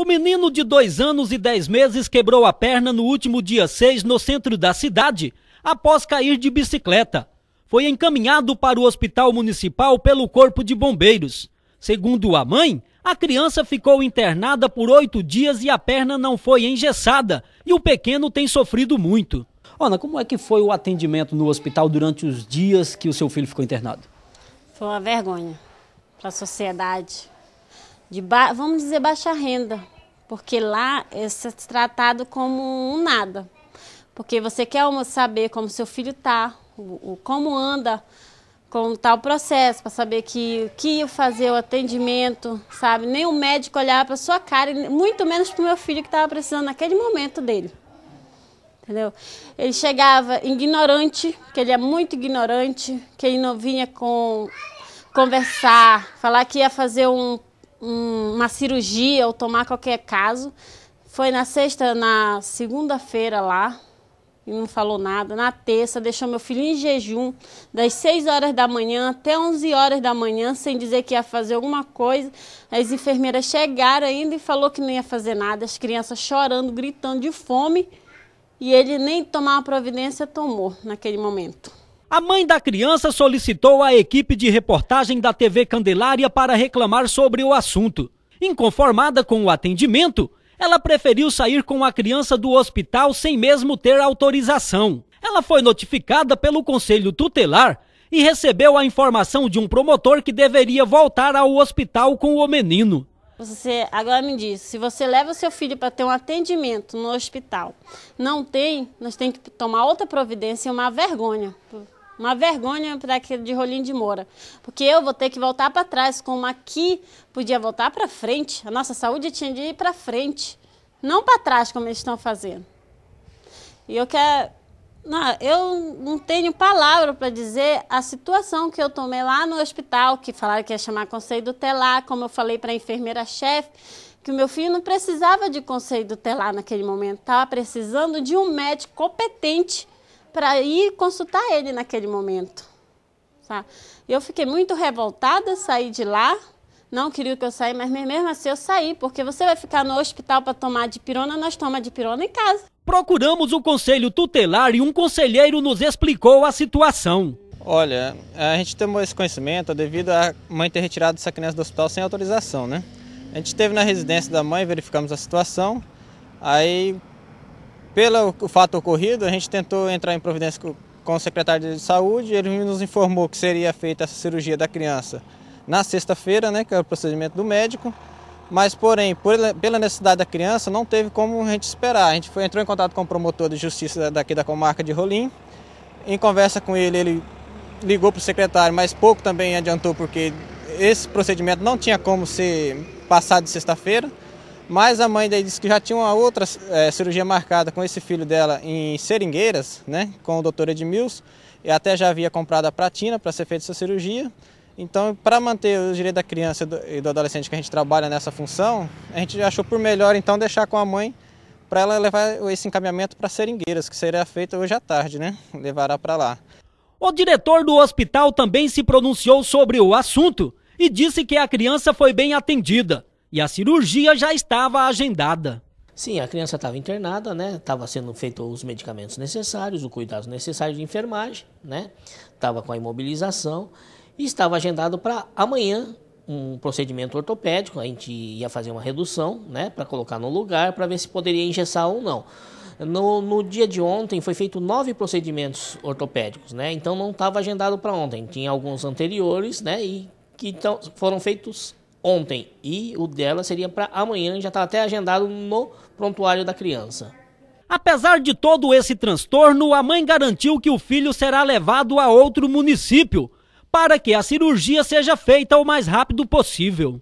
O menino de dois anos e dez meses quebrou a perna no último dia 6 no centro da cidade, após cair de bicicleta. Foi encaminhado para o hospital municipal pelo Corpo de Bombeiros. Segundo a mãe, a criança ficou internada por oito dias e a perna não foi engessada, e o pequeno tem sofrido muito. Ana, como é que foi o atendimento no hospital durante os dias que o seu filho ficou internado? Foi uma vergonha para a sociedade, de vamos dizer baixa renda, porque lá é tratado como um nada. Porque você quer saber como seu filho está, como anda com tal processo, para saber que que fazer o atendimento, sabe? Nem o médico olhava para sua cara, muito menos para o meu filho que estava precisando naquele momento dele. Entendeu? Ele chegava ignorante, que ele é muito ignorante, que ele não vinha com conversar, falar que ia fazer um um, uma cirurgia ou tomar qualquer caso. Foi na sexta, na segunda-feira lá, e não falou nada. Na terça, deixou meu filho em jejum das 6 horas da manhã até 11 horas da manhã, sem dizer que ia fazer alguma coisa. As enfermeiras chegaram ainda e falou que não ia fazer nada. As crianças chorando, gritando de fome. E ele nem tomar uma providência tomou naquele momento. A mãe da criança solicitou a equipe de reportagem da TV Candelária para reclamar sobre o assunto. Inconformada com o atendimento, ela preferiu sair com a criança do hospital sem mesmo ter autorização. Ela foi notificada pelo conselho tutelar e recebeu a informação de um promotor que deveria voltar ao hospital com o menino. Você agora me diz, se você leva o seu filho para ter um atendimento no hospital, não tem, nós temos que tomar outra providência, é uma vergonha. Uma vergonha para aquele de Rolim de Moura. Porque eu vou ter que voltar para trás, como aqui podia voltar para frente. A nossa saúde tinha de ir para frente, não para trás, como eles estão fazendo. E eu quero. Não, eu não tenho palavra para dizer a situação que eu tomei lá no hospital, que falaram que ia chamar conselho telar, como eu falei para a enfermeira-chefe, que o meu filho não precisava de conselho telar naquele momento, estava precisando de um médico competente para ir consultar ele naquele momento. Tá? Eu fiquei muito revoltada, saí de lá. Não queria que eu saísse, mas mesmo assim eu saí, porque você vai ficar no hospital para tomar de pirona, nós tomamos de pirona em casa. Procuramos o conselho tutelar e um conselheiro nos explicou a situação. Olha, a gente tem esse conhecimento devido à mãe ter retirado essa criança do hospital sem autorização, né? A gente esteve na residência da mãe, verificamos a situação, aí pelo fato ocorrido, a gente tentou entrar em providência com o secretário de saúde, ele nos informou que seria feita essa cirurgia da criança na sexta-feira, né, que é o procedimento do médico, mas porém, por, pela necessidade da criança, não teve como a gente esperar. A gente foi, entrou em contato com o promotor de justiça daqui da comarca de Rolim, em conversa com ele, ele ligou para o secretário, mas pouco também adiantou, porque esse procedimento não tinha como ser passado de sexta-feira, mas a mãe daí disse que já tinha uma outra é, cirurgia marcada com esse filho dela em Seringueiras, né, com o doutor Edmilson, e até já havia comprado a pratina para ser feita essa cirurgia. Então, para manter o direito da criança e do adolescente que a gente trabalha nessa função, a gente achou por melhor então deixar com a mãe para ela levar esse encaminhamento para Seringueiras, que será feito hoje à tarde, né? Levará para lá. O diretor do hospital também se pronunciou sobre o assunto e disse que a criança foi bem atendida e a cirurgia já estava agendada. Sim, a criança estava internada, né? Estava sendo feito os medicamentos necessários, o cuidado necessário de enfermagem, né? Estava com a imobilização e estava agendado para amanhã um procedimento ortopédico. A gente ia fazer uma redução, né? Para colocar no lugar, para ver se poderia engessar ou não. No, no, dia de ontem foi feito nove procedimentos ortopédicos, né? Então não estava agendado para ontem. Tinha alguns anteriores, né? E que foram feitos ontem e o dela seria para amanhã, já está até agendado no prontuário da criança. Apesar de todo esse transtorno, a mãe garantiu que o filho será levado a outro município para que a cirurgia seja feita o mais rápido possível.